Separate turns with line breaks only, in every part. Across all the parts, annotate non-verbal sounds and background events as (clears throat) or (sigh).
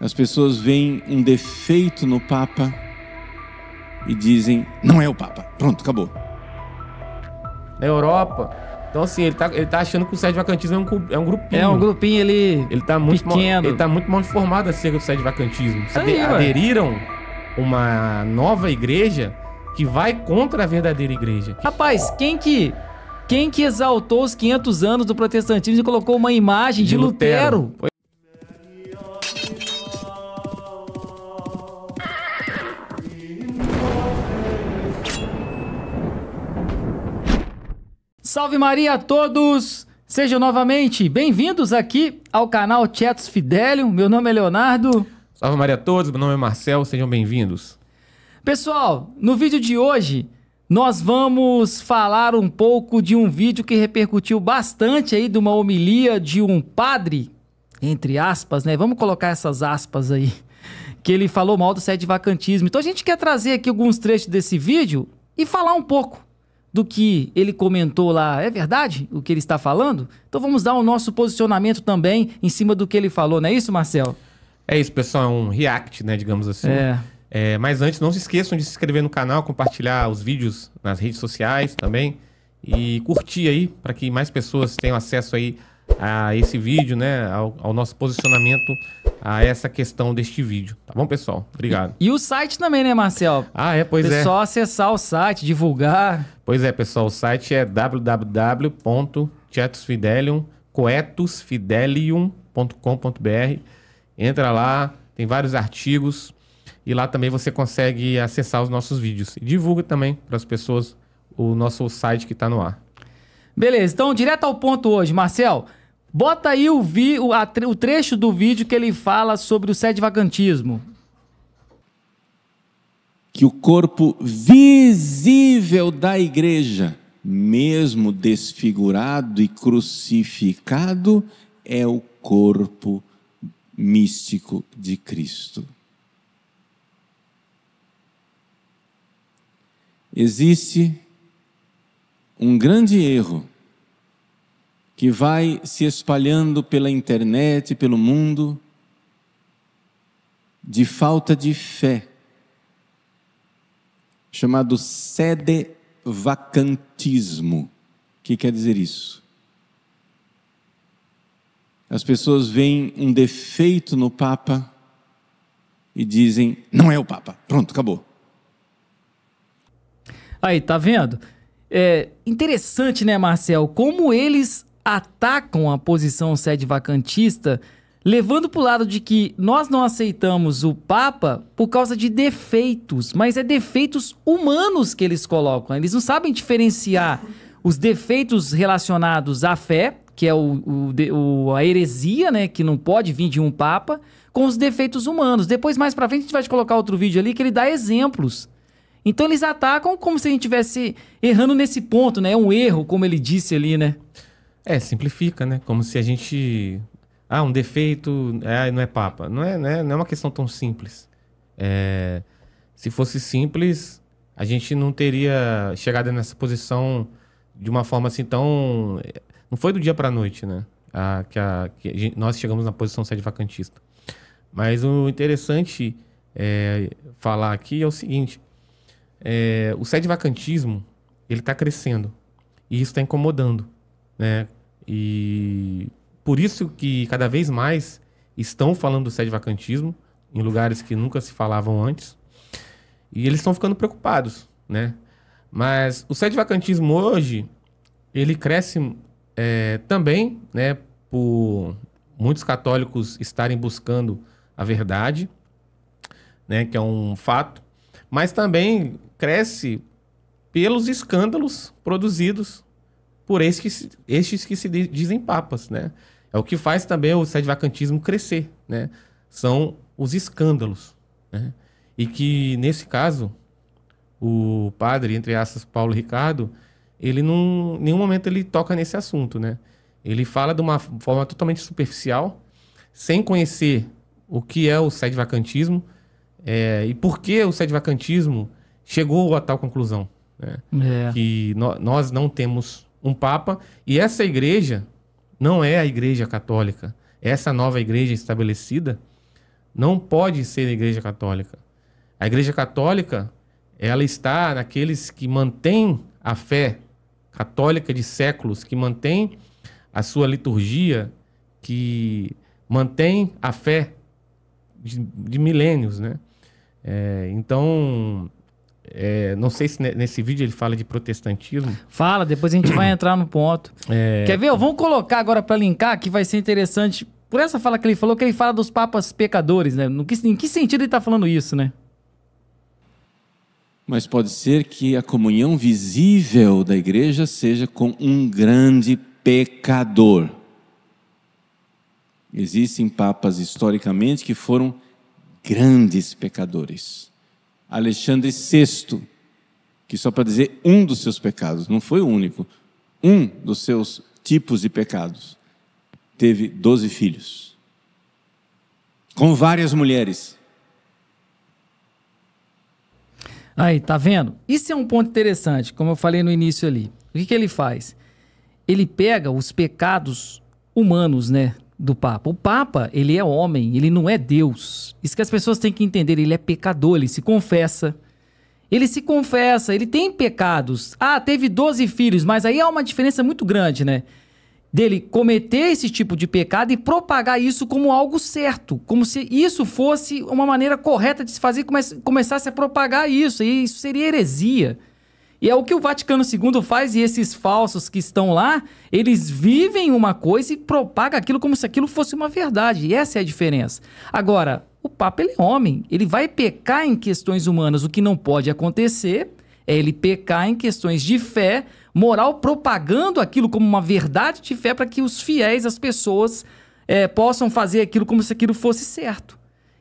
As pessoas veem um defeito no Papa e dizem: não é o Papa. Pronto, acabou.
Na Europa. Então, assim, ele tá, ele tá achando que o Sérgio Vacantismo é um, é um grupinho. É um grupinho, ele. Ele tá muito, pequeno. Mal, ele tá muito mal informado acerca do Sérgio Vacantismo. Tá aí, aderiram ué. uma nova
igreja que vai contra a verdadeira igreja. Rapaz, quem que quem que exaltou os 500 anos do protestantismo e colocou uma imagem de, de Lutero? Lutero? Salve Maria a todos! Sejam novamente bem-vindos aqui ao canal Tietos Fidelio. Meu nome é Leonardo.
Salve Maria a todos, meu nome é Marcel, sejam bem-vindos.
Pessoal, no vídeo de hoje nós vamos falar um pouco de um vídeo que repercutiu bastante aí de uma homilia de um padre, entre aspas, né? Vamos colocar essas aspas aí, que ele falou mal do sede vacantismo. Então a gente quer trazer aqui alguns trechos desse vídeo e falar um pouco do que ele comentou lá, é verdade o que ele está falando? Então vamos dar o nosso posicionamento também em cima do que ele falou, não é isso, Marcelo?
É isso, pessoal, é um react, né, digamos assim. É. é. mas antes, não se esqueçam de se inscrever no canal, compartilhar os vídeos nas redes sociais também e curtir aí para que mais pessoas tenham acesso aí a esse vídeo, né? Ao, ao, nosso posicionamento a essa questão deste vídeo. Tá bom, pessoal? Obrigado. E, e o site também, né, Marcel? Ah, é, pois é. é. só acessar o site, divulgar. Pois é, pessoal, o site é www.coetusfidelium.com.br. Entra lá, tem vários artigos e lá também você consegue acessar os nossos vídeos. E divulga também para as pessoas o nosso site que está no ar.
Beleza, então direto ao ponto hoje, Marcel. Bota aí o, vi, o, a, o trecho do vídeo que ele fala sobre o sedivagantismo.
Que o corpo visível da igreja, mesmo desfigurado e crucificado, é o corpo místico de Cristo. Existe um grande erro que vai se espalhando pela internet, pelo mundo, de falta de fé, chamado sede vacantismo. O que quer dizer isso? As pessoas veem um defeito no Papa e dizem: não é o Papa. Pronto, acabou.
Aí, tá vendo? É interessante, né, Marcel? Como eles atacam a posição sede vacantista, levando para o lado de que nós não aceitamos o Papa por causa de defeitos, mas é defeitos humanos que eles colocam. Eles não sabem diferenciar os defeitos relacionados à fé, que é o, o, a heresia, né, que não pode vir de um Papa, com os defeitos humanos. Depois, mais para frente, a gente vai te colocar outro vídeo ali que ele dá exemplos então eles atacam como se a gente estivesse errando nesse ponto, né? É um erro, como ele disse ali, né?
É, simplifica, né? Como se a gente. Ah, um defeito, é, não é papa. Não é, né? não é uma questão tão simples. É... Se fosse simples, a gente não teria chegado nessa posição de uma forma assim tão. Não foi do dia para a noite, né? que, a, que a gente, nós chegamos na posição sede vacantista. Mas o interessante é, falar aqui é o seguinte: é, o sede-vacantismo ele está crescendo e isso está incomodando, né? E por isso que cada vez mais estão falando do sede-vacantismo em lugares que nunca se falavam antes e eles estão ficando preocupados, né? Mas o sede-vacantismo hoje ele cresce é, também, né? Por muitos católicos estarem buscando a verdade, né? Que é um fato mas também cresce pelos escândalos produzidos por estes que se, estes que se dizem papas, né? É o que faz também o sedevacantismo crescer, né? São os escândalos, né? E que, nesse caso, o padre, entre aspas, Paulo Ricardo, ele não, em nenhum momento ele toca nesse assunto, né? Ele fala de uma forma totalmente superficial, sem conhecer o que é o sedevacantismo é, e por que o sedevacantismo vacantismo chegou a tal conclusão. Né? É. Que no, nós não temos um Papa e essa igreja não é a igreja católica. Essa nova igreja estabelecida não pode ser a igreja católica. A igreja católica ela está naqueles que mantêm a fé católica de séculos, que mantém a sua liturgia, que mantém a fé de, de milênios, né? É, então, é, não sei se nesse vídeo ele fala de protestantismo. Fala, depois a gente vai entrar no ponto.
É... Quer
ver? Vamos colocar agora para linkar, que vai ser interessante. Por essa fala que ele falou, que ele fala dos papas pecadores, né? No que, em que sentido ele está falando isso, né?
Mas pode ser que a comunhão visível da igreja seja com um grande pecador. Existem papas historicamente que foram grandes pecadores Alexandre VI, que só para dizer um dos seus pecados, não foi o único, um dos seus tipos de pecados, teve 12 filhos, com várias mulheres.
Aí, tá vendo? Isso é um ponto interessante, como eu falei no início ali. O que, que ele faz? Ele pega os pecados humanos, né? do Papa. O Papa, ele é homem, ele não é Deus. Isso que as pessoas têm que entender, ele é pecador, ele se confessa. Ele se confessa, ele tem pecados. Ah, teve 12 filhos, mas aí há uma diferença muito grande, né? Dele cometer esse tipo de pecado e propagar isso como algo certo, como se isso fosse uma maneira correta de se fazer come começasse a propagar isso, e isso seria heresia. E é o que o Vaticano II faz, e esses falsos que estão lá, eles vivem uma coisa e propagam aquilo como se aquilo fosse uma verdade. E essa é a diferença. Agora, o Papa ele é homem, ele vai pecar em questões humanas. O que não pode acontecer é ele pecar em questões de fé, moral, propagando aquilo como uma verdade de fé para que os fiéis, as pessoas, é, possam fazer aquilo como se aquilo fosse certo.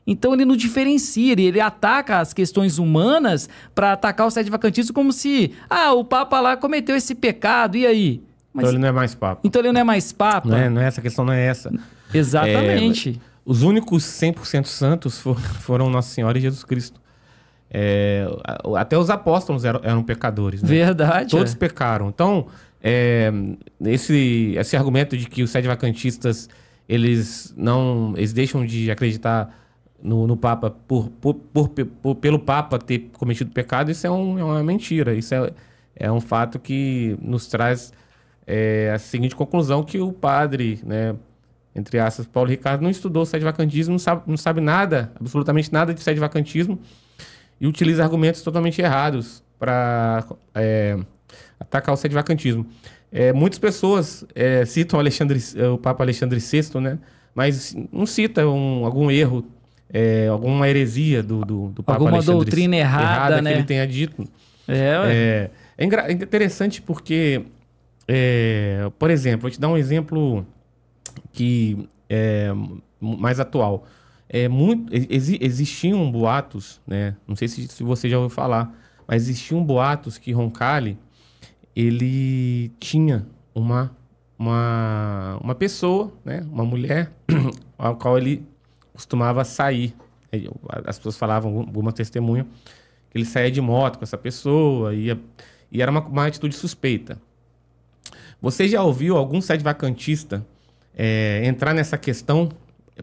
Então ele não diferencia, ele, ele ataca as questões humanas para atacar o sede vacantista como se, ah, o Papa lá cometeu esse pecado, e aí? Mas, então ele não é mais
Papa. Então ele não é mais Papa. Não é, não é essa questão, não é essa. (laughs) Exatamente. É, os únicos 100% santos for, foram Nossa Senhora e Jesus Cristo. É, até os apóstolos eram, eram pecadores. Né? Verdade. Todos é. pecaram. Então, é, esse, esse argumento de que os sede vacantistas eles não eles deixam de acreditar no, no Papa por, por, por, por, pelo Papa ter cometido pecado, isso é, um, é uma mentira. Isso é, é um fato que nos traz é, a seguinte conclusão: que o padre, né, entre aspas, Paulo Ricardo, não estudou sede vacantismo, não sabe, não sabe nada, absolutamente nada de sede vacantismo, e utiliza argumentos totalmente errados para é, atacar o sede vacantismo. É, muitas pessoas é, citam Alexandre, o Papa Alexandre VI, né? mas não cita um, algum erro é, alguma heresia do, do, do Papa Alguma Alexandre doutrina errada, errada né? que ele tenha dito. É, é, é, é interessante porque, é, por exemplo, vou te dar um exemplo que é mais atual. É muito, ex, existiam boatos, né? Não sei se, se você já ouviu falar, mas existiam boatos que Roncalli ele tinha uma uma, uma pessoa, né? Uma mulher, (clears throat) a qual ele costumava sair. As pessoas falavam, alguma testemunha, que ele saía de moto com essa pessoa, ia, e era uma, uma atitude suspeita. Você já ouviu algum sede vacantista é, entrar nessa questão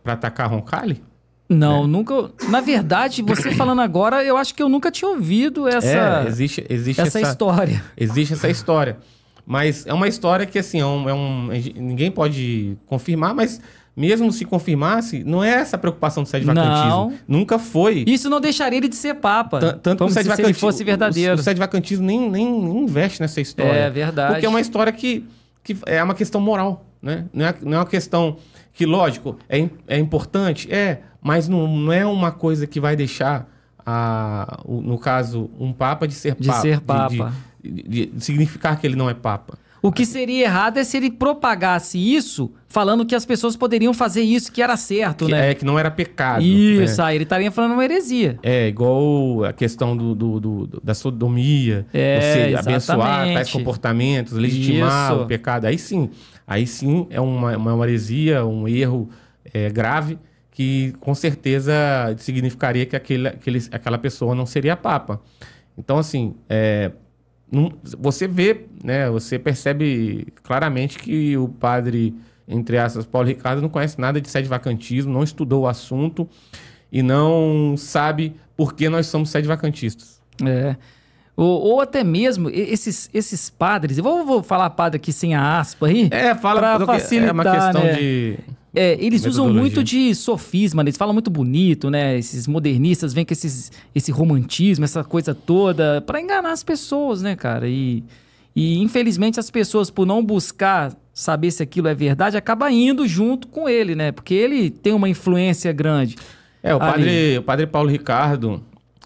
para atacar a Roncalli?
Não, é. nunca. Na verdade, você falando agora, eu acho que eu nunca tinha ouvido essa. É,
existe, existe essa, essa, história. Existe essa (laughs) história. Mas é uma história que, assim, é um, é um, ninguém pode confirmar, mas mesmo se confirmasse, não é essa a preocupação do sede vacantismo. Não. Nunca foi.
Isso não deixaria ele de ser papa. T tanto que o se ele fosse verdadeiro. O, o sede
vacantismo nem, nem, nem, investe nessa história. É verdade. Porque é uma
história que, que é uma
questão moral, né? Não é, não é uma questão que, lógico, é, é importante, é, mas não, não é uma coisa que vai deixar, a, no caso, um papa de ser de papa. Ser papa. De, de, de, de significar que ele não é papa.
O que seria errado é se ele propagasse isso falando que as pessoas poderiam fazer isso, que era certo, que, né? É, que não era pecado. Isso, né? aí ele estaria falando uma heresia.
É, igual a questão do, do, do da sodomia, é, você abençoar tais comportamentos, legitimar isso. o pecado. Aí sim, aí sim é uma, uma heresia, um erro é, grave que com certeza significaria que aquele, aquele, aquela pessoa não seria papa. Então, assim, é, você vê, né, você percebe claramente que o padre, entre aspas, Paulo Ricardo, não conhece nada de sede vacantismo, não estudou o assunto
e não sabe por que nós somos sede vacantistas. É. Ou, ou, até mesmo esses, esses padres, vou, vou falar padre aqui sem a aspa aí. É, fala pra facilitar. É uma questão né? de. É, eles usam muito de sofisma, né? eles falam muito bonito, né? Esses modernistas vêm com esses, esse romantismo, essa coisa toda, para enganar as pessoas, né, cara? E, e infelizmente as pessoas, por não buscar saber se aquilo é verdade, acaba indo junto com ele, né? Porque ele tem uma influência grande. É, o padre, o
padre Paulo Ricardo,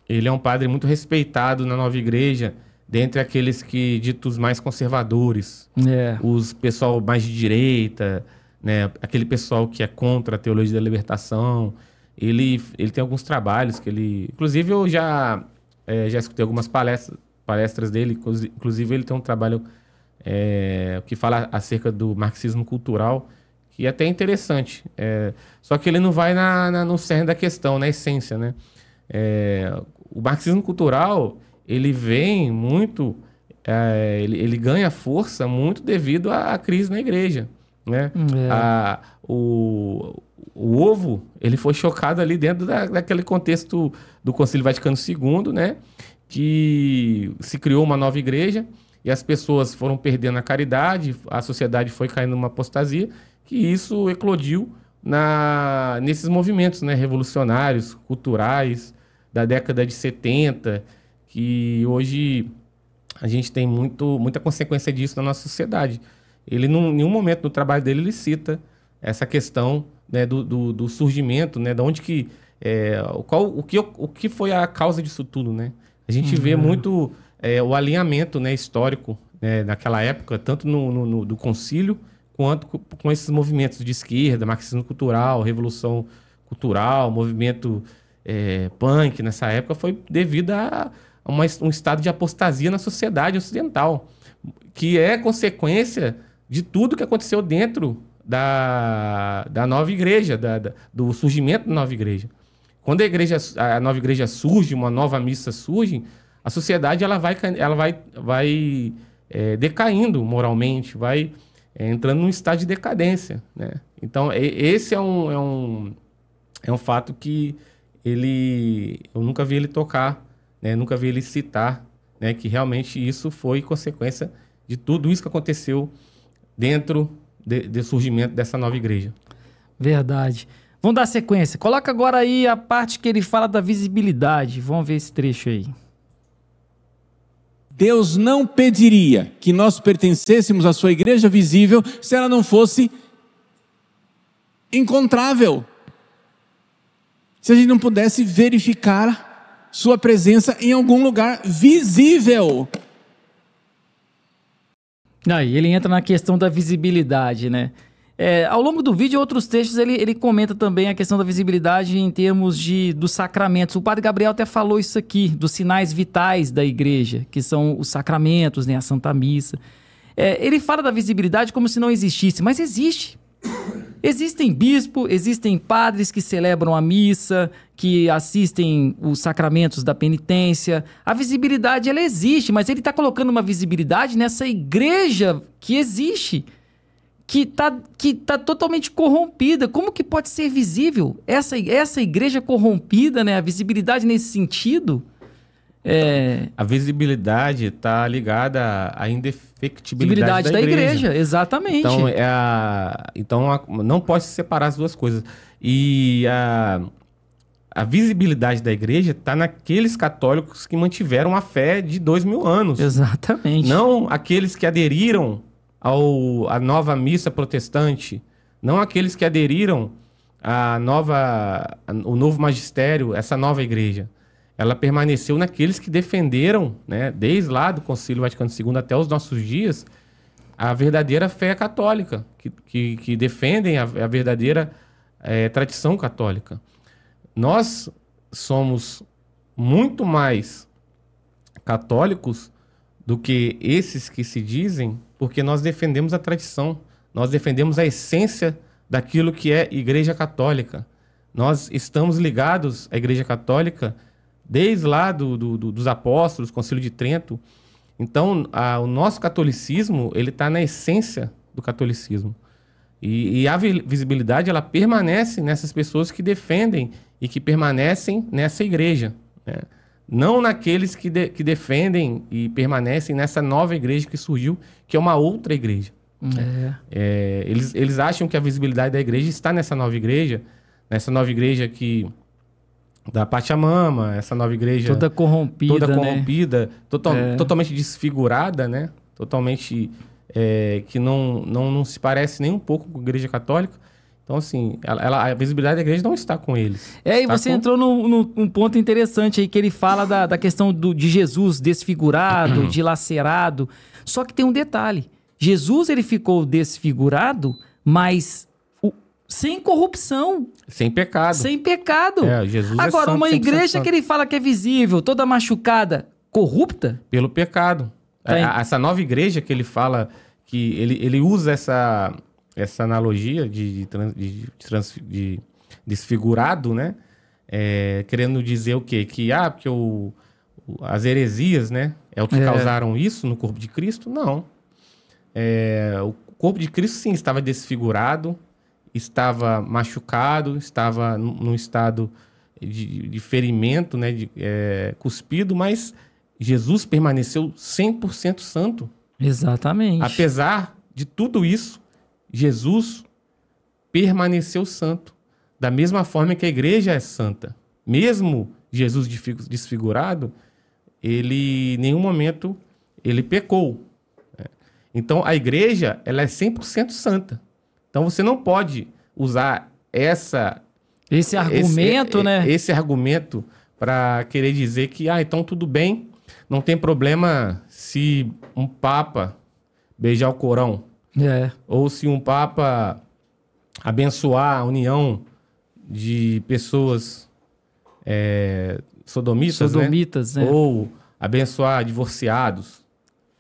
ele é um padre muito respeitado na nova igreja, dentre aqueles que ditos mais conservadores. É. Os pessoal mais de direita né? Aquele pessoal que é contra a teologia da libertação, ele, ele tem alguns trabalhos que ele... Inclusive, eu já, é, já escutei algumas palestras, palestras dele, inclusive ele tem um trabalho é, que fala acerca do marxismo cultural, que é até interessante. É, só que ele não vai na, na, no cerne da questão, na essência, né? É, o marxismo cultural, ele vem muito... É, ele, ele ganha força muito devido à crise na igreja. Né? É. A, o, o ovo ele foi chocado ali dentro da, daquele contexto do Concílio Vaticano II, né? que se criou uma nova igreja e as pessoas foram perdendo a caridade, a sociedade foi caindo numa apostasia, que isso eclodiu na, nesses movimentos né? revolucionários, culturais, da década de 70, que hoje a gente tem muito, muita consequência disso na nossa sociedade ele em nenhum momento no trabalho dele ele cita essa questão né, do, do, do, surgimento, né, da onde que é, qual, o, que, o que foi a causa disso tudo, né? A gente uhum. vê muito é, o alinhamento né, histórico né, naquela época, tanto no, no, no, do concílio quanto com esses movimentos de esquerda, marxismo cultural, revolução cultural, movimento é, punk nessa época, foi devido a uma, um estado de apostasia na sociedade ocidental, que é consequência de tudo que aconteceu dentro da, da nova igreja, da, da, do surgimento da nova igreja. Quando a, igreja, a nova igreja surge, uma nova missa surge, a sociedade ela vai, ela vai, vai é, decaindo moralmente, vai é, entrando num estado de decadência. Né? Então, é, esse é um, é, um, é um fato que ele eu nunca vi ele tocar, né? nunca vi ele citar, né? que realmente isso foi consequência de tudo isso que aconteceu dentro
do de, de surgimento dessa nova igreja. Verdade. Vamos dar sequência. Coloca agora aí a parte que ele fala da visibilidade. Vamos ver esse trecho aí.
Deus não pediria que nós pertencêssemos à sua igreja visível se ela não fosse encontrável. Se a gente não pudesse verificar sua presença em algum lugar visível.
Aí ele entra na questão da visibilidade, né? É, ao longo do vídeo, outros textos, ele, ele comenta também a questão da visibilidade em termos de dos sacramentos. O padre Gabriel até falou isso aqui, dos sinais vitais da igreja, que são os sacramentos, né, a Santa Missa. É, ele fala da visibilidade como se não existisse, mas existe. Existem bispo, existem padres que celebram a missa, que assistem os sacramentos da penitência. A visibilidade ela existe, mas ele está colocando uma visibilidade nessa igreja que existe, que está que tá totalmente corrompida. Como que pode ser visível essa essa igreja corrompida, né? A visibilidade nesse sentido?
Então, é... A visibilidade está ligada à indefectibilidade da, da igreja. igreja.
Exatamente. Então,
é a... então a... não pode se separar as duas coisas. E a, a visibilidade da igreja está naqueles católicos que mantiveram a fé de dois mil anos. Exatamente. Não aqueles que aderiram ao... à nova missa protestante. Não aqueles que aderiram à nova, o novo magistério, essa nova igreja ela permaneceu naqueles que defenderam, né, desde lá do Concílio Vaticano II até os nossos dias, a verdadeira fé católica, que, que, que defendem a, a verdadeira é, tradição católica. Nós somos muito mais católicos do que esses que se dizem, porque nós defendemos a tradição, nós defendemos a essência daquilo que é Igreja Católica. Nós estamos ligados à Igreja Católica desde lá do, do, do, dos apóstolos, Concílio de Trento. Então, a, o nosso catolicismo ele está na essência do catolicismo. E, e, a visibilidade ela permanece nessas pessoas que defendem e que permanecem nessa igreja. Né? Não naqueles que, de, que defendem e permanecem nessa nova igreja que surgiu, que é uma outra igreja. Né? É. É, eles, eles acham que a visibilidade da igreja está nessa nova igreja, nessa nova igreja que da Pachamama, essa nova igreja toda corrompida, toda né? corrompida, né? total, é. totalmente desfigurada, né? Totalmente é, que não, não, não se parece nem um pouco com a igreja católica. Então, assim, ela, ela, a visibilidade da igreja não está com eles. É, e você com... entrou
num, ponto interessante aí, que ele fala da, da questão do, de Jesus desfigurado, (clears throat) dilacerado. Só que tem um detalhe. Jesus, ele ficou desfigurado, mas sem corrupção. Sem pecado. Sem pecado. É,
Jesus é Agora, é santo, uma igreja santo. que ele
fala que é visível, toda machucada, corrupta?
Pelo pecado. Tá essa nova igreja que ele fala, que ele, ele usa essa, essa analogia de, de, de, de desfigurado, né? É, querendo dizer o quê? Que, ah, porque o, as heresias, né? É o que é. causaram isso no corpo de Cristo? Não. É, o corpo de Cristo, sim, estava desfigurado, estava machucado, estava num estado de, de ferimento, né, de, é, cuspido, mas Jesus permaneceu 100% santo. Exatamente. Apesar de tudo isso, Jesus permaneceu santo. Da mesma forma que a igreja é santa. Mesmo Jesus desfigurado, ele em nenhum momento ele pecou. Né. Então a igreja, ela é 100% santa. Então você não pode usar essa esse argumento, esse, é, né? Esse argumento para querer dizer que ah, então tudo bem, não tem problema se um papa beijar o Corão. É. Ou se um papa abençoar a união de pessoas é, sodomitas, né? sodomitas né? né? Ou abençoar divorciados.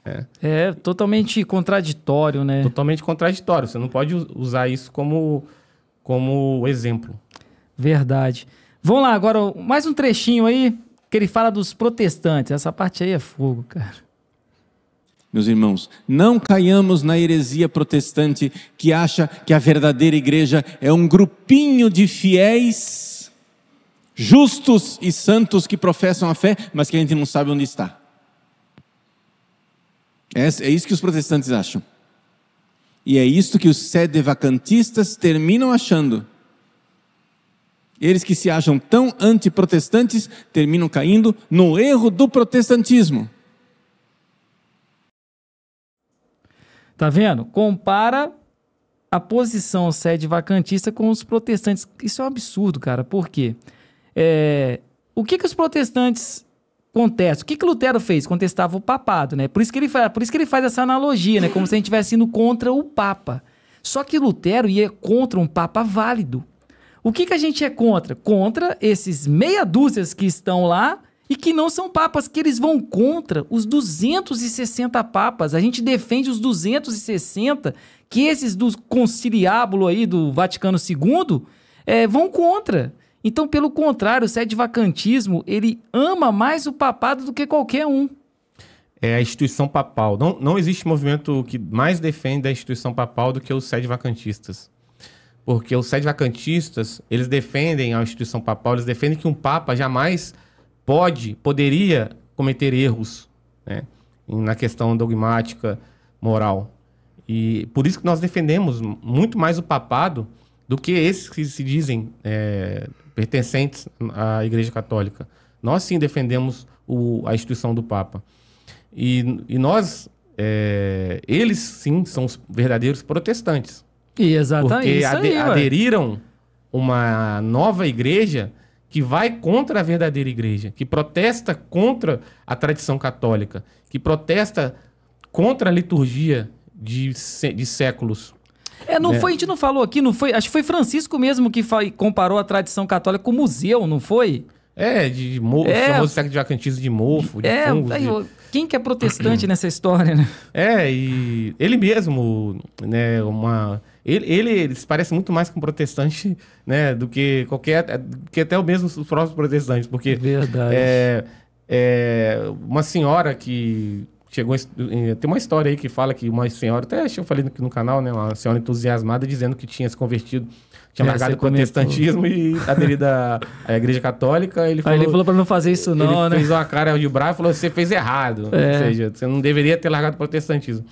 É.
é. totalmente contraditório, né? Totalmente contraditório.
Você não pode usar isso como, como exemplo.
Verdade. Vamos lá, agora mais um trechinho aí que ele fala dos protestantes. Essa parte aí é fogo, cara.
Meus irmãos, não caiamos na heresia protestante que acha que a verdadeira igreja é um grupinho de fiéis justos e santos que professam a fé, mas que a gente não sabe onde está. É, é, isso que os protestantes acham. E é isso que os sedevacantistas terminam achando. Eles que se acham tão antiprotestantes terminam caindo no erro do protestantismo. Tá vendo?
Compara a posição sedevacantista com os protestantes. Isso é um absurdo, cara. Por quê? É... O que, que os protestantes contesta. O que, que Lutero fez? Contestava o papado, né? Por isso que ele faz, por isso que ele faz essa analogia, né? Como se a gente estivesse indo contra o Papa. Só que Lutero ia contra um Papa válido. O que, que a gente é contra? Contra esses meia dúzias que estão lá e que não são papas, que eles vão contra os 260 papas. A gente defende os 260, que esses do conciliábulo aí do Vaticano II é, eh, vão contra. Então, pelo contrário, o sede vacantismo, ele ama mais o papado do que qualquer um.
É a instituição papal. Não, não existe movimento que mais defende a instituição papal do que os sede vacantistas. Porque os sede vacantistas, eles defendem a instituição papal, eles defendem que um papa jamais pode, poderia cometer erros né? na questão dogmática, moral. E por isso que nós defendemos muito mais o papado do que esses que se dizem é, pertencentes à Igreja Católica. Nós sim defendemos o, a instituição do Papa. E, e nós, é, eles sim, são os verdadeiros protestantes. E exatamente. Porque ade aí, aderiram uma nova igreja que vai contra a verdadeira igreja, que protesta contra a tradição católica, que protesta contra a liturgia de, de séculos.
É, não é. foi, a gente não falou aqui, não foi, acho que foi Francisco mesmo que foi comparou a tradição católica com o museu, não foi? É, de, de mofo, é. famoso saco de vacantismo de mofo, de é, fungos, tá aí, de... Quem que é protestante (clears throat) nessa
história, né? É, e ele mesmo, né, uma... Ele, ele, ele, se parece muito mais com protestante, né, do que qualquer... É, que até o mesmo os próprios protestantes, porque... Verdade. É, é uma senhora que chegou eh, tem uma história aí que fala que uma senhora até eu falei no, no canal né uma senhora entusiasmada dizendo que tinha se convertido tinha é, largado o protestantismo e aderido à, igreja católica ele falou, ele falou para não fazer isso não ele né fez uma cara de bravo e falou você fez errado é. ou seja você não deveria ter largado o protestantismo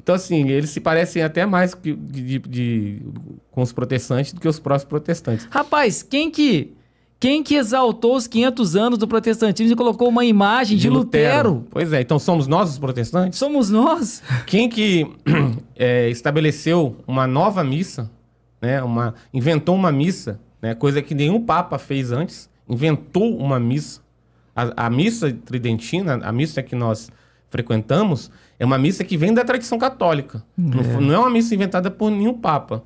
então assim eles se parecem até mais de, de, com os protestantes do que os próprios protestantes
rapaz quem que quem que exaltou os 500 anos do protestantismo e colocou uma imagem de, de Lutero.
Lutero. Pois é, então somos nós os protestantes? Somos nós. Quem que é, (clears throat) estabeleceu uma nova missa, né, uma, inventou uma missa, né, coisa que nenhum papa fez antes, inventou uma missa. A, a missa tridentina, a missa que nós frequentamos, é uma missa que vem da tradição católica. É. Não, não é uma missa inventada por nenhum papa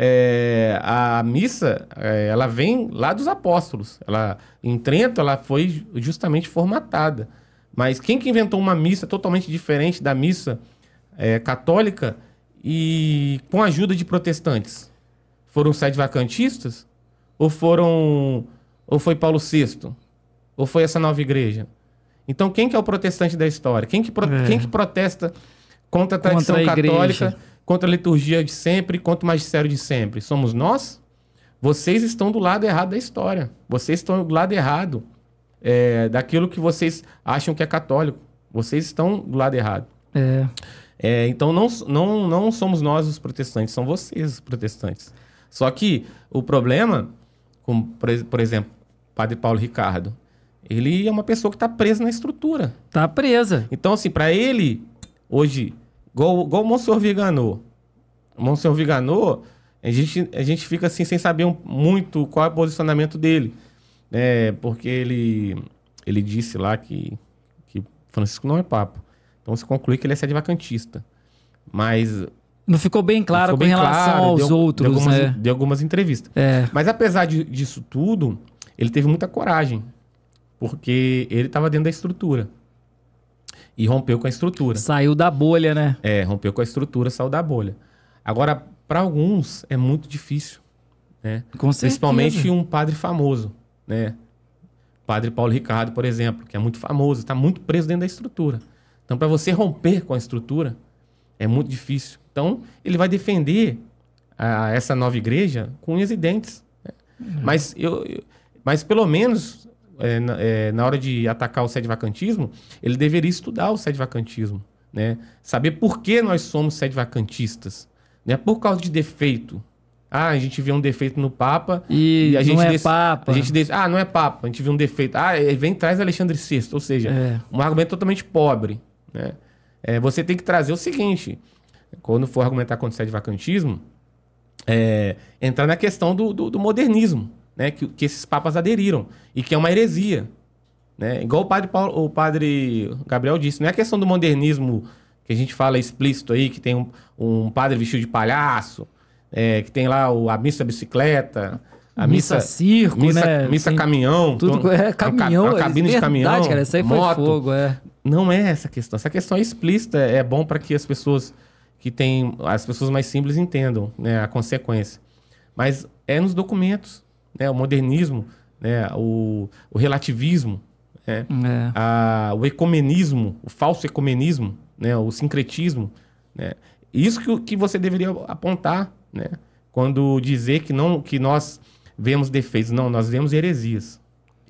é, a missa, é, ela vem lá dos apóstolos. Ela, em Trento, ela foi justamente formatada. Mas quem que inventou uma missa totalmente diferente da missa é, católica e com a ajuda de protestantes? Foram sete vacantistas? Ou foram... Ou foi Paulo VI? Ou foi essa nova igreja? Então, quem que é o protestante da história? Quem que, pro, é. quem que protesta contra a tradição contra a católica? Igreja contra a liturgia de sempre, contra o magistério de sempre? Somos nós? Vocês estão do lado errado da história. Vocês estão do lado errado é, daquilo que vocês acham que é católico. Vocês estão do lado errado. É. É, então não, não, não somos nós os protestantes, são vocês os protestantes. Só que o problema, como por, por exemplo, Padre Paulo Ricardo, ele é uma pessoa que está presa na estrutura. Está presa. Então, assim, para ele, hoje, Igual, o Monsenhor Viganô. O Monsenhor Viganô, a gente, a gente fica assim sem saber um, muito qual é o posicionamento dele. né? porque ele, ele disse lá que, que Francisco não é papo. Então se conclui que ele é sede vacantista. Mas
não ficou bem claro ficou bem relação claro, aos deu, outros, deu algumas, né?
Deu algumas entrevistas. É. Mas apesar de, disso tudo, ele teve muita coragem, porque ele estava dentro da estrutura. E rompeu com a estrutura. Saiu da bolha, né? É, rompeu com a estrutura, saiu da bolha. Agora, para alguns, é muito difícil. Né? Com Principalmente um padre famoso, né? Padre Paulo Ricardo, por exemplo, que é muito famoso, está muito preso dentro da estrutura. Então, para você romper com a estrutura, é muito difícil. Então, ele vai defender a, essa nova igreja com unhas e dentes. Né? Uhum. Mas, eu, eu, mas, pelo menos, é, na, é, na, hora de atacar o sede vacantismo, ele deveria estudar o sede vacantismo, né? Saber por que nós somos sede vacantistas, né? Por causa de defeito. Ah, a gente vê um defeito no Papa e, e a gente não é desse, Papa. A gente desse, ah, não é Papa, a gente vê um defeito. Ah, é, vem traz Alexandre VI, ou seja, é. um argumento totalmente pobre, né? É, você tem que trazer o seguinte, quando for argumentar contra o sede vacantismo, é, entrar na questão do, do, do modernismo, né, que, que esses papas aderiram e que é uma heresia. Né? Igual o padre, Paulo, o padre Gabriel disse, não é questão do modernismo que a gente fala explícito aí, que tem um, um padre vestido de palhaço, é, que tem lá o, a missa bicicleta, a missa, missa circo, missa, né? Missa tem caminhão. Tudo, então, é, é caminhão. É uma, é cabine é verdade, de caminhão. Cara, aí moto. foi fogo, é. Não é essa questão. Essa questão é explícita, é bom para que as pessoas que têm. as pessoas mais simples entendam né, a consequência. Mas é nos documentos né? o modernismo, né? o, o relativismo, né? É. A, o ecumenismo, o falso ecumenismo, né? o sincretismo. Né? Isso que, que você deveria apontar né? quando dizer que, não, que nós vemos defeitos. Não, nós vemos heresias.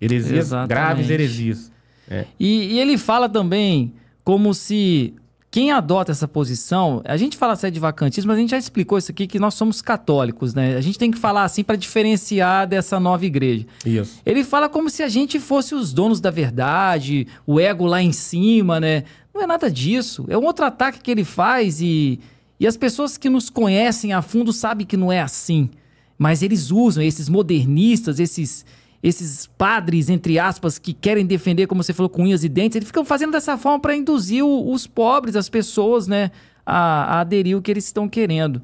Heresias, Exatamente. graves heresias. É. E, e ele fala também como se quem adota essa posição, a gente fala sede vacantismo, mas a gente já explicou isso aqui que nós somos católicos, né? A gente tem que falar assim para diferenciar dessa nova igreja. Isso. Ele fala como se a gente fosse os donos da verdade, o ego lá em cima, né? Não é nada disso. É um outro ataque que ele faz e e as pessoas que nos conhecem a fundo sabem que não é assim. Mas eles usam esses modernistas, esses esses padres, entre aspas, que querem defender, como você falou, com unhas e dentes, eles ficam fazendo dessa forma para induzir o, os pobres, as pessoas, né, a, a aderir o que eles estão querendo.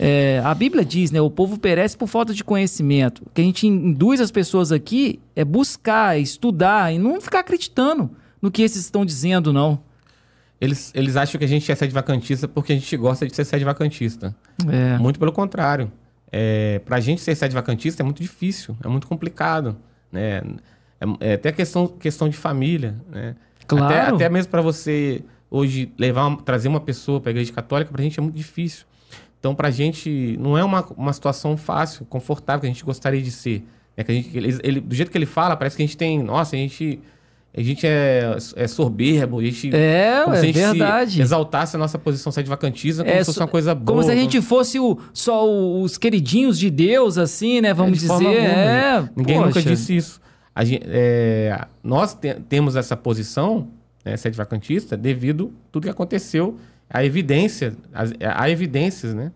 É, a Bíblia diz, né, o povo perece por falta de conhecimento. O que a gente induz as pessoas aqui é buscar, estudar e não ficar acreditando no que esses estão dizendo, não.
Eles, eles acham que a gente é sede vacantista porque a gente gosta de ser sede vacantista. É. Muito pelo contrário é, para a gente ser sede vacantista é muito difícil, é muito complicado, né? É, é até questão, questão de família, né? Claro. Até, até mesmo para você hoje levar uma, trazer uma pessoa para a igreja católica para a gente é muito difícil. Então para a gente não é uma, uma situação fácil, confortável que a gente gostaria de ser. Né? Que a gente, ele, ele, do jeito que ele fala parece que a gente tem, nossa, a gente a gente é, é soberbo, a gente. É, como é se a gente verdade. Se exaltasse a nossa posição sede vacantista como é, se fosse uma coisa boa. Como se a gente
fosse o, só os queridinhos de Deus, assim, né? Vamos é, dizer. Alguma, é, né? Ninguém poxa. nunca disse
isso. Gente, é, nós te, temos essa posição, né, sede vacantista, devido a tudo que aconteceu, a evidência, há evidências, né?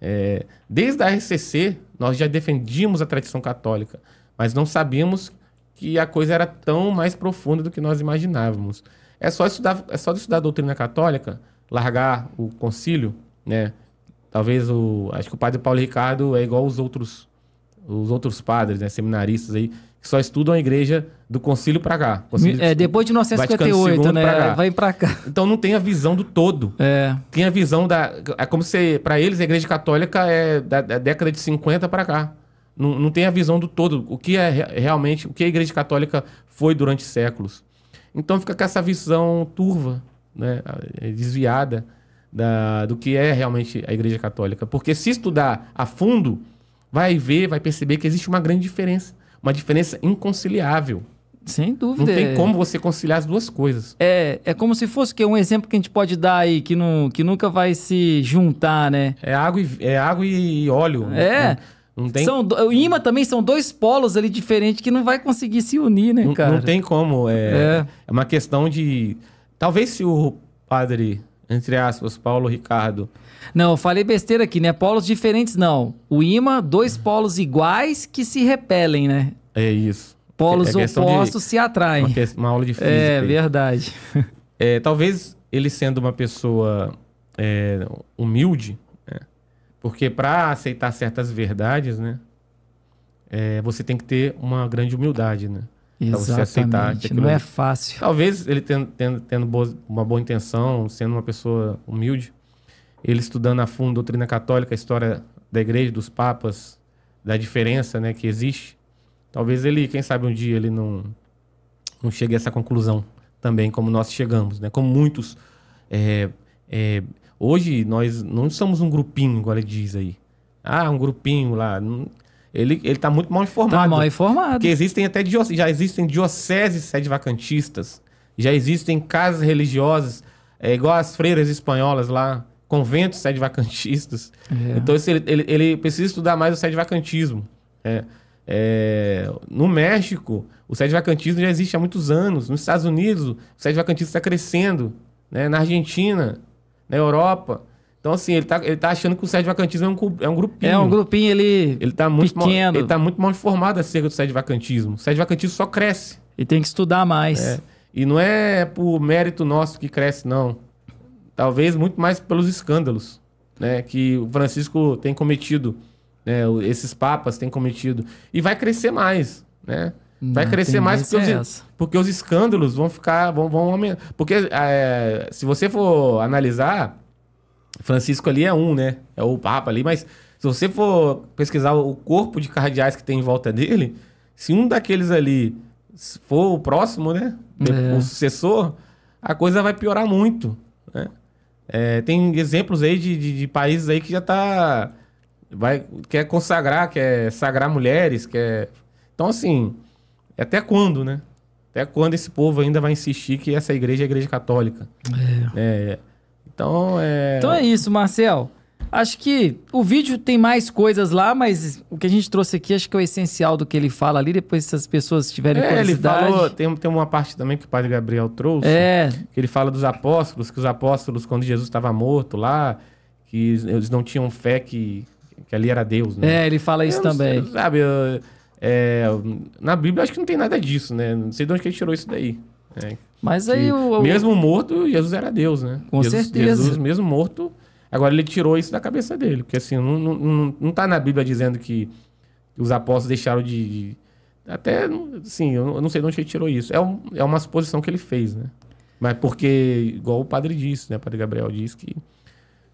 É, desde a RCC, nós já defendíamos a tradição católica, mas não sabíamos que a coisa era tão mais profunda do que nós imaginávamos. É só estudar, é só estudar a doutrina católica, largar o concílio, né? Talvez o, acho que o padre Paulo Ricardo é igual os outros os outros padres, né, seminaristas aí, que só estudam a igreja do concílio para cá. Concílio é, depois de 1958, né? Pra Vai para cá. Então não tem a visão do todo. É. Tem a visão da é como se para eles a igreja católica é da, da década de 50 para cá não, não tem a visão do todo, o que é realmente, o que a Igreja Católica foi durante séculos. Então fica com essa visão turva, né, é, desviada da, do que é realmente a Igreja Católica. Porque se estudar a fundo, vai ver, vai perceber que existe uma grande diferença, uma diferença
inconciliável. Sem dúvida. Não tem como você conciliar as duas coisas. É, é como se fosse que um exemplo que a gente pode dar aí, que, não, que nunca vai se juntar, né? É água e, é água e óleo. Né? É. Né? Tem... São, o imã também são dois polos ali diferentes que não vai conseguir se unir, né, cara? Não, não tem
como. É, é. é uma questão de. Talvez se o padre, entre aspas, Paulo Ricardo.
Não, eu falei besteira aqui, né? Polos diferentes, não. O imã, dois polos iguais que se repelem, né?
É isso. Polos é opostos de... se atraem. Uma, uma, aula de é, física. É, aí. verdade. É, talvez ele sendo uma pessoa é, humilde, porque para aceitar certas verdades, né? É, você tem que ter uma grande humildade, né? Exatamente. Não é fácil. Talvez ele tendo, tendo, tendo uma boa intenção, sendo uma pessoa humilde, ele estudando a fundo a doutrina católica, a história da igreja, dos papas, da diferença né, que existe, talvez ele, quem sabe um dia ele não, não chegue a essa conclusão também, como nós chegamos, né? Como muitos é, é, Hoje nós não somos um grupinho, igual ele diz aí. Ah, um grupinho lá. Ele, ele tá muito mal tá informado. Tá mal informado. Porque existem até já existem dioceses sede vacantistas, já existem casas religiosas, é, igual as freiras espanholas lá, conventos sede vacantistas. É. Então isso, ele, ele, ele, precisa estudar mais o sede vacantismo. É. É, no México, o sede vacantismo já existe há muitos anos. Nos Estados Unidos, o sede vacantismo está crescendo. Né? Na Argentina, na Europa. Então, assim, ele tá, ele tá achando que o sede vacantismo é um, é um grupinho. É um grupinho, ele. Ele tá muito pequeno. Mal, ele tá muito mal informado acerca do sede vacantismo. O sede vacantismo só cresce. E tem que estudar mais. É. E não é por mérito nosso que cresce, não. Talvez muito mais pelos escândalos né, que o Francisco tem cometido, né, esses papas têm cometido. E vai crescer mais. Né? Vai crescer mais porque é os, porque os, escândalos vão ficar. vão, vão aumentar. Porque é, se você for analisar, Francisco ali é um, né? É o Papa ali, mas se você for pesquisar o corpo de cardeais que tem em volta dele, se um daqueles ali for o próximo, né? É. O sucessor, a coisa vai piorar muito. Né? É, tem exemplos aí de, de, de, países aí que já tá. Vai, quer consagrar, quer sagrar mulheres, quer. Então, assim. E é até quando, né? Até quando esse povo ainda vai insistir que essa igreja é igreja católica? É. É, então é. Então é
isso, Marcel. Acho que o vídeo tem mais coisas lá, mas o que a gente trouxe aqui acho que é o essencial do que ele fala ali. Depois, se as pessoas tiverem é, curiosidade. Ele falou, tem, tem uma parte
também que o padre Gabriel trouxe. É. Que ele fala dos apóstolos, que os apóstolos, quando Jesus estava morto lá, que eles não tinham fé que, que ali era Deus. Né? É, ele fala isso eu, também. sabe, eu, é, na Bíblia acho que não tem nada disso, né? Não sei de onde que ele tirou isso daí. É, Mas aí o, Mesmo morto, Jesus era Deus, né? Com Jesus, certeza. Jesus, mesmo morto, agora ele tirou isso da cabeça dele. Porque assim, não, não, não, não tá na Bíblia dizendo que os apóstolos deixaram de. de até, assim, eu não sei de onde ele tirou isso. É, um, é uma suposição que ele fez, né? Mas porque, igual o padre disse, né? O padre Gabriel disse que,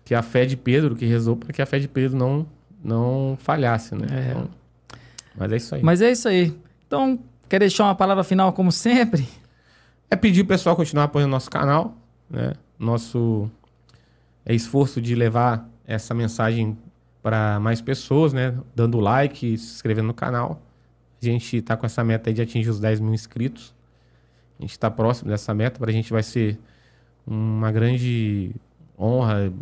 que a fé de Pedro, que rezou para que a fé de Pedro não, não falhasse, né? É. Então, mas é isso aí.
Mas é isso aí. Então,
quer deixar uma palavra final, como sempre? É pedir o pessoal continuar apoiando nosso canal, né? Nosso é esforço de levar essa mensagem para mais pessoas, né? Dando like, se inscrevendo no canal. A gente está com essa meta de atingir os 10 mil inscritos. A gente está próximo dessa meta. Para a gente vai ser uma grande honra,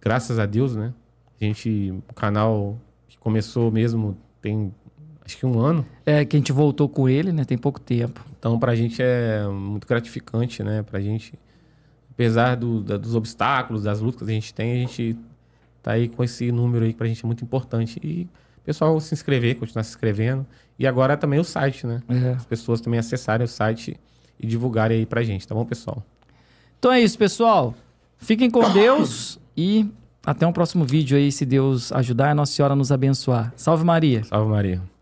graças a Deus, né? A gente, o canal que começou mesmo tem acho que um ano. É, que a gente voltou com ele, né? Tem pouco tempo. Então, para a gente é muito gratificante, né? Para a gente, apesar do, da, dos obstáculos, das lutas que a gente tem, a gente tá aí com esse número aí que para a gente é muito importante. E pessoal se inscrever, continuar se inscrevendo. E agora também o site, né? É. As pessoas também acessarem o site e divulgarem aí para a gente, tá bom, pessoal?
Então é isso, pessoal. Fiquem com Deus e até um próximo vídeo aí, se Deus ajudar e Nossa Senhora nos abençoar. Salve Maria. Salve Maria.